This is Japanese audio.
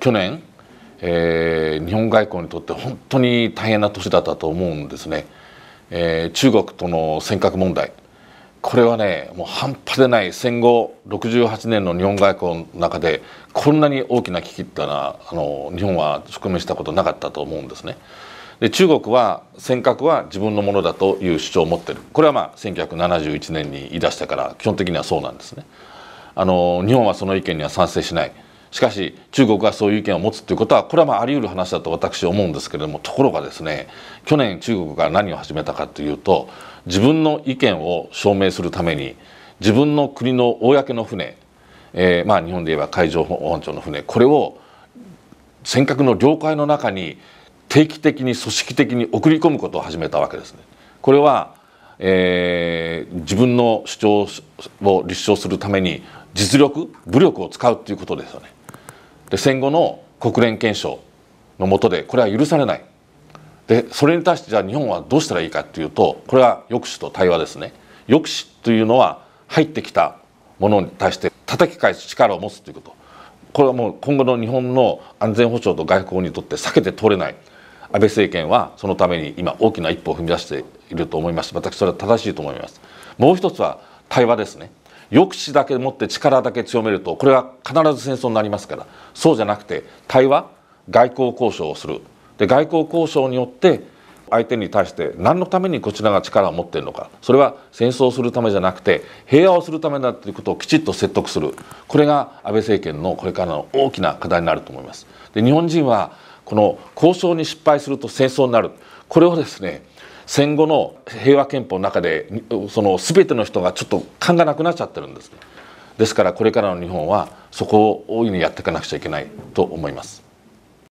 去年、えー、日本外交にとって本当に大変な年だったと思うんですね、えー、中国との尖閣問題これはねもう半端でない戦後68年の日本外交の中でこんなに大きな危機ってのはあの日本は直面したことなかったと思うんですね。で中国は尖閣は自分のものだという主張を持ってるこれはまあ1971年に言い出したから基本的にはそうなんですね。あの日本はその意見には賛成しないしかし中国がそういう意見を持つということはこれはまああり得る話だと私は思うんですけれどもところがですね去年中国が何を始めたかというと自分の意見を証明するために自分の国の公の船、えー、まあ日本で言えば海上保安庁の船これを尖閣の領海の中に定期的に組織的に送り込むことを始めたわけですね。これはえー、自分の主張を立証するために実力武力を使うということですよね。で戦後の国連憲章の下でこれは許されないでそれに対してじゃあ日本はどうしたらいいかっていうとこれは抑止と対話ですね抑止というのは入ってきたものに対して叩き返す力を持つということこれはもう今後の日本の安全保障と外交にとって避けて通れない安倍政権はそのために今大きな一歩を踏み出していると思います私それは正しいと思いますもう一つは対話ですね抑止だけ持って力だけ強めるとこれは必ず戦争になりますからそうじゃなくて対話外交交渉をするで外交交渉によって相手に対して何のためにこちらが力を持っているのかそれは戦争をするためじゃなくて平和をするためだということをきちっと説得するこれが安倍政権のこれからの大きな課題になると思います。で日本人はこの交渉に失敗すると戦争になるこれをですね戦後の平和憲法の中でその全ての人がちょっと勘がなくなっちゃってるんですですからこれからの日本はそこを大いにやっていかなくちゃいけないと思います。